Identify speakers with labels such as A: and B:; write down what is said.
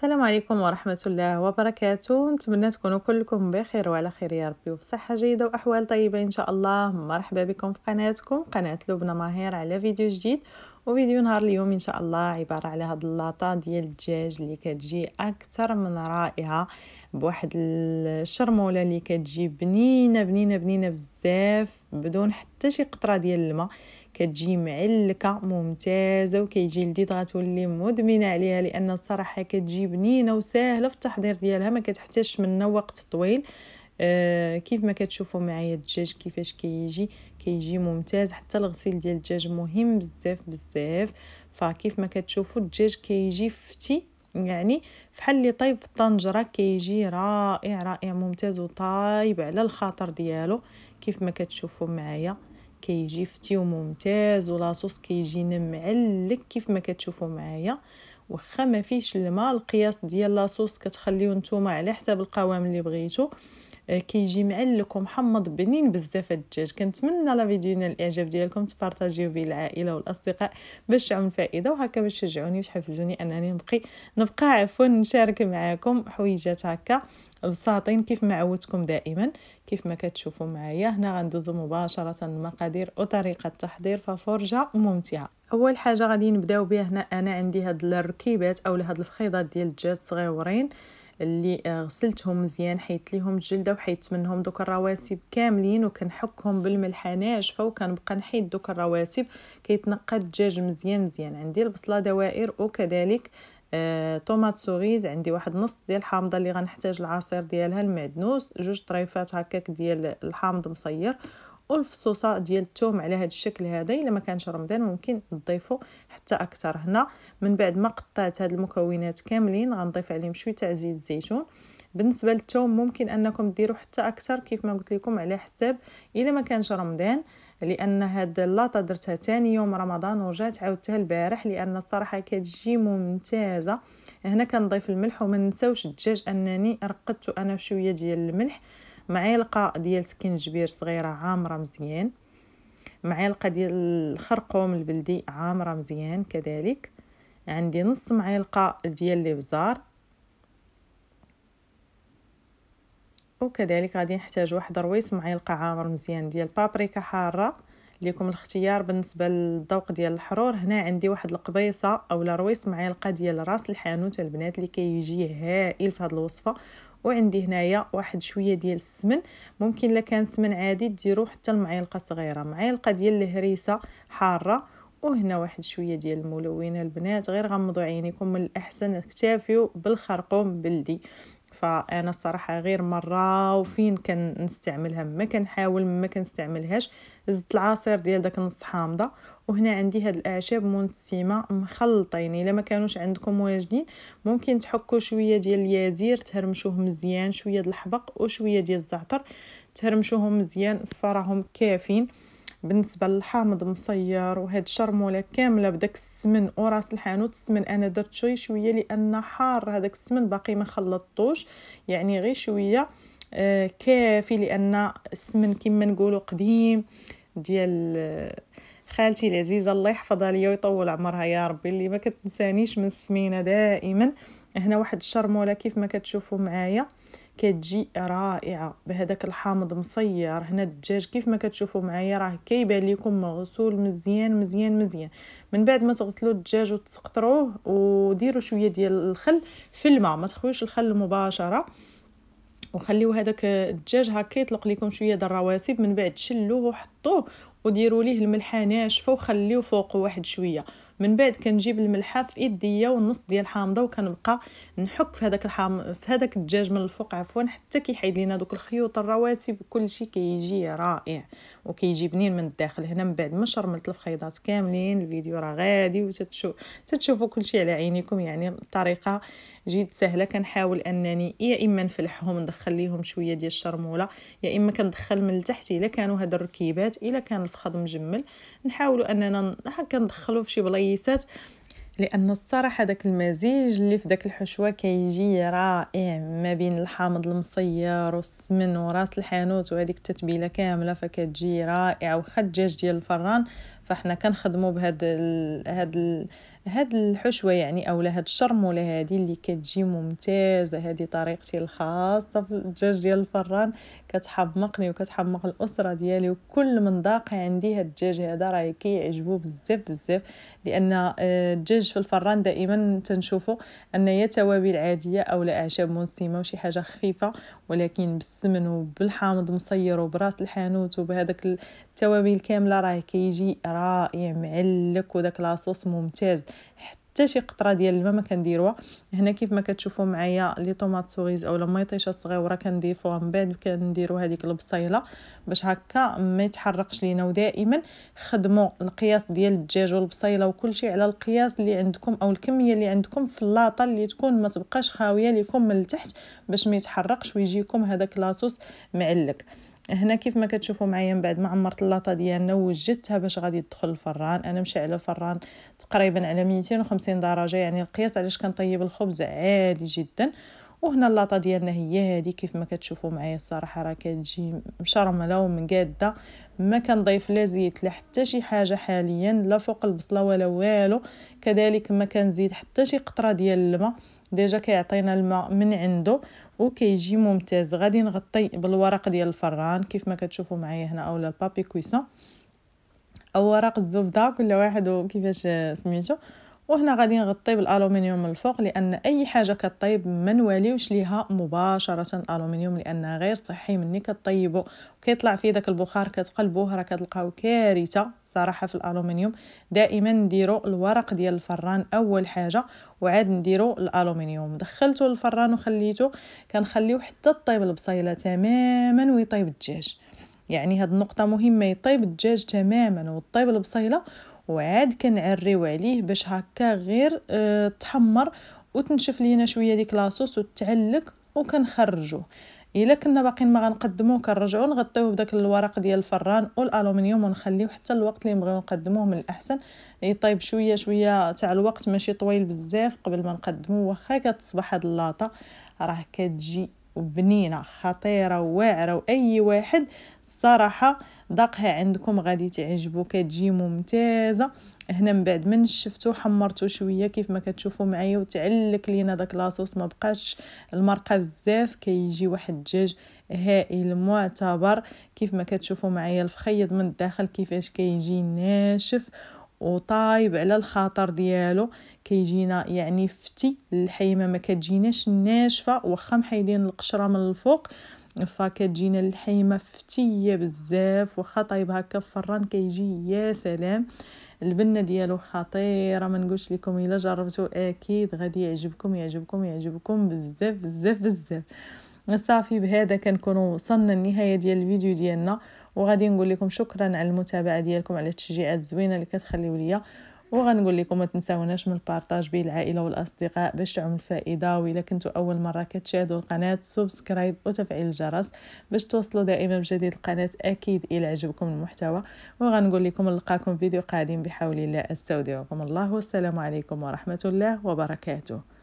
A: السلام عليكم ورحمة الله وبركاته نتمنى تكونوا كلكم بخير وعلى خير يا ربي وفي صحة جيدة وأحوال طيبة إن شاء الله مرحبا بكم في قناتكم قناة لبنى ماهر على فيديو جديد وفيديونا نهار اليوم ان شاء الله عباره على هاد اللاطه ديال الدجاج اللي كتجي اكثر من رائعه بواحد الشرموله اللي كتجي بنينه بنينه بنينه بزاف بدون حتى شي قطره ديال الماء كتجي معلكه ممتازه وكيجي لذيذ غتولي مدمنه عليها لان الصراحه كتجي بنينه وسهله في التحضير ديالها ما كتحتاجش منها وقت طويل آه كيف ما كتشوفوا معايا الدجاج كيفاش كيجي كي كيجي ممتاز حتى الغسيل ديال الدجاج مهم بزاف بزاف فكيف ما كتشوفوا الدجاج كيجي فتي يعني فحال اللي طايب في الطنجره كيجي رائع رائع ممتاز وطايب على الخاطر ديالو كيف ما كتشوفوا معايا كيجي فتي وممتاز ولاصوص كيجينا معلك كيف ما كتشوفوا معايا واخا ما فيش الماء القياس ديال لاصوص كتخليو نتوما على حساب القوام اللي بغيتو كيجي معلك ومحمض بنين بزاف الدجاج كنتمنى لا فيديو ينال الاعجاب ديالكم تبارطاجيو بين العائله والاصدقاء باش تعم فائده وهكا باش تشجعوني وتحفزوني انني نبقي نبقى عفوا نشارك معاكم حويجات هكا بساطين كيف ما عودتكم دائما كيف ما كتشوفوا معايا هنا غندوزو مباشره المقادير وطريقه التحضير ففرجه ممتعه اول حاجه غادي نبداو بها هنا انا عندي هاد الركيبات اولا هاد الفخيضات ديال الدجاج صغيورين اللي آه، غسلتهم مزيان حيت ليهم الجلده وحيت منهم دوك الرواسب كاملين وكنحكهم بالملحه ناشفه وكنبقى نحيد دوك الرواسب كيتنقى الدجاج مزيان مزيان عندي البصله دوائر وكذلك آه، طوماط سوغيز عندي واحد نص ديال الحامضه اللي غنحتاج العصير ديالها المعدنوس جوج طريفات هكاك ديال الحامض مصير والفصوصه ديال الثوم على هذا الشكل هذا الا ما كانش رمضان ممكن تضيفوا حتى اكثر هنا من بعد ما قطعت هاد المكونات كاملين غنضيف عليهم شويه تاع زيت الزيتون بالنسبه للثوم ممكن انكم ديروا حتى اكثر كيف ما قلت لكم على حساب الا ما كانش رمضان لان هاد اللاطه درتها تاني يوم رمضان ورجعت عاودتها البارح لان الصراحه كتجي ممتازه هنا كنضيف الملح وما نساوش الدجاج انني رقدت انا شويه ديال الملح معلقه ديال سكنجبير صغيره عامره مزيان معلقه ديال الخرقوم البلدي عامره مزيان كذلك عندي نص معلقه ديال الابزار وكذلك غادي نحتاج واحد رويس معلقه عامر مزيان ديال بابريكا حاره ليكم الاختيار بالنسبه للذوق ديال الحرور هنا عندي واحد القبيصه اولا رويس معلقه ديال راس الحانوت البنات اللي كيجي كي هائل في هاد الوصفه وعندي هنايا واحد شويه ديال السمن ممكن الا كان سمن عادي ديروا حتى المعلقه صغيره معلقه ديال الهريسه حاره وهنا واحد شويه ديال الملونه البنات غير غمضوا عينيكم من الاحسن اكتفيو بالخرقوم بلدي فانا الصراحه غير مره وفين كنستعملها ما كنحاول ما كنستعملهاش زدت العصير ديال داك النص حامضه وهنا عندي هاد الاعشاب منسمه مخلطين الا ما كانوش عندكم واجدين ممكن تحكوا شويه ديال اليازير تهرمشوه مزيان شويه ديال الحبق وشويه ديال الزعتر تهرمشوهم مزيان فراهم كافين بالنسبه للحامض مصير وهاد الشرموله كامله بداك السمن وراس الحانوت السمن انا درت شوي شويه لان حار هذاك السمن باقي ما خلطتوش يعني غير شويه آه كافي لان السمن كما نقولوا قديم ديال آه، خالتي العزيزة الله يحفظها ليا ويطول عمرها يا ربي اللي ما كتنسانيش من السمينة دائما هنا واحد الشرمولة كيف ما كتشوفوا معايا كتجي رائعة بهذاك الحامض مصير هنا الدجاج كيف ما كتشوفوا معايا راه كيبان لكم مغسول مزيان مزيان مزيان من بعد ما تغسلوا الدجاج وتسقطروه وديروا شوية ديال الخل في الماء ما تخويوش الخل مباشرة وخليو هذاك الدجاج هكا يطلق لكم شويه ديال الرواسب من بعد شلوه وحط كنحطوه وديروا ليه الملحه ناشفه وخليوه فوق واحد شويه من بعد كنجيب الملحه في ايديا والنص ديال الحامضه وكنبقى نحك في هذاك الحام في هذاك الدجاج من الفوق عفوا حتى كيحيد لينا دوك الخيوط الرواسب وكل شيء كيجي رائع وكيجي بنين من الداخل هنا من بعد ما شرملت الفخيضات كاملين الفيديو راه غادي وتتشوف تتشوفوا كل شيء على عينيكم يعني الطريقه جد سهله كنحاول انني يا اما نفلحهم ندخل ليهم شويه ديال الشرموله يا اما كندخل من التحت الا كانوا هاد الركيبات الفخذات الا كان الفخذ مجمل نحاولوا اننا هكا ندخلوه في شي بلايصات لان الصراحه داك المزيج اللي في داك الحشوه كيجي رائع ما بين الحامض المصير والسمن وراس الحانوت وهذيك التتبيله كامله فكتجي رائعه وخا الدجاج ديال الفران فاحنا كنخدموا بهاد ال... هاد ال... هاد الحشوه يعني اولا هاد الشرموله هادي اللي كتجي ممتازه هادي طريقتي الخاصه في الدجاج ديال الفران كتحمقني وكتحمق الاسره ديالي وكل من ضاق عندي هاد الدجاج هذا راه كيعجبو بزاف بزاف لان آه، الدجاج في الفران دائما تنشوفو ان يا توابل عاديه اولا اعشاب منسمه وشي حاجه خفيفه ولكن بالسمن وبالحامض مصير وبراس الحانوت وبهذاك التوابل كامله راه كيجي رائع معلك وداك لاصوص ممتاز حتى شي قطره ديال الماء ما كنديروها هنا كيف ما كتشوفوا معايا لي طوماط سوغيز اولا ميطيشه صغيره كنضيفوها من بعد كنديروا هذيك البصيله باش هكا ما يتحرقش لينا ودائما خدموا القياس ديال الدجاج والبصيله وكل شيء على القياس اللي عندكم او الكميه اللي عندكم في اللاطه اللي تكون ما تبقاش خاويه لكم من التحت باش ما يتحرقش ويجيكم هذاك لاصوص معلك هنا كيف ما كتشوفوا معايا من بعد ما عمرت اللاطه ديالنا وجدتها باش غادي تدخل الفران انا مشي على فران تقريبا على 250 درجه يعني القياس علاش كنطيب الخبز عادي جدا وهنا اللاطه ديالنا هي هذه كيف ما كتشوفوا معايا الصراحه راه كتجي مشرمله ومقاده ما كنضيف لا زيت لا حتى شي حاجه حاليا لا فوق البصله ولا والو كذلك ما كنزيد حتى شي قطره ديال الماء ديجا كيعطينا الماء من عنده وكيجي ممتاز غادي نغطي بالورق ديال الفران كيف ما كتشوفوا معايا هنا اولا البابي كويسون او ورق الزبده كل واحد وكيفاش آه، سميتو وهنا غادي نغطي بالالومنيوم من الفوق لان اي حاجه كطيب ما نواليوش ليها مباشره الومنيوم لانها غير صحي مني كطيبو كيطلع فيه داك البخار كتقلبوه راه كتلقاو كارثه الصراحه في الالومنيوم دائما نديرو الورق ديال الفران اول حاجه وعاد نديرو الالومنيوم دخلته للفران وخليته كنخليو حتى طيب البصيله تماما ويطيب الدجاج يعني هاد النقطه مهمه يطيب الدجاج تماما وطيب البصيله وعاد كنعريو عليه باش هكا غير اه تحمر وتنشف لينا شويه ديك لاصوص وتعلك وكنخرجوه الا كنا باقيين ما غنقدموه كنرجعو نغطيوه بداك الورق ديال الفران والالومنيوم ونخليوه حتى الوقت اللي نبغيو نقدموه من الاحسن يطيب شويه شويه تاع الوقت ماشي طويل بزاف قبل ما نقدموه واخا كتصبح هاد اللاطه راه كتجي بنينه خطيره واعره واي واحد الصراحه ذاقها عندكم غادي تعجبو كتجي ممتازه هنا من بعد ما نشفتو حمرتو شويه كيف ما كتشوفوا معايا وتعلك لينا داك لاصوص ما بقاش المرقه بزاف كيجي واحد الدجاج هائل معتبر كيف ما كتشوفوا معايا الفخيط من الداخل كيفاش كيجي ناشف وطايب على الخاطر ديالو كيجينا يعني فتي الحيمه ما كتجيناش ناشفه واخا محيدين القشره من الفوق فكتجينا الحيمه فتيه بزاف واخا طايب هكا في الفران كيجي يا سلام البنه ديالو خطيره ما نقولش لكم الا جربتو اكيد غادي يعجبكم يعجبكم يعجبكم بزاف بزاف بزاف صافي بهذا كنكونوا وصلنا النهايه ديال الفيديو ديالنا وغادي نقول لكم شكرا على المتابعه ديالكم على التشجيعات الزوينه اللي كتخليو ليا وغنقول لكم ما تنساوناش من البارطاج بين العائله والاصدقاء باش تعم الفائده والا كنتو اول مره كتشاهدوا القناه سبسكرايب وتفعيل الجرس باش توصلوا دائما بجديد القناه اكيد الى عجبكم المحتوى وغنقول لكم نلقاكم فيديو قادم بحول الله استودعكم الله والسلام عليكم ورحمه الله وبركاته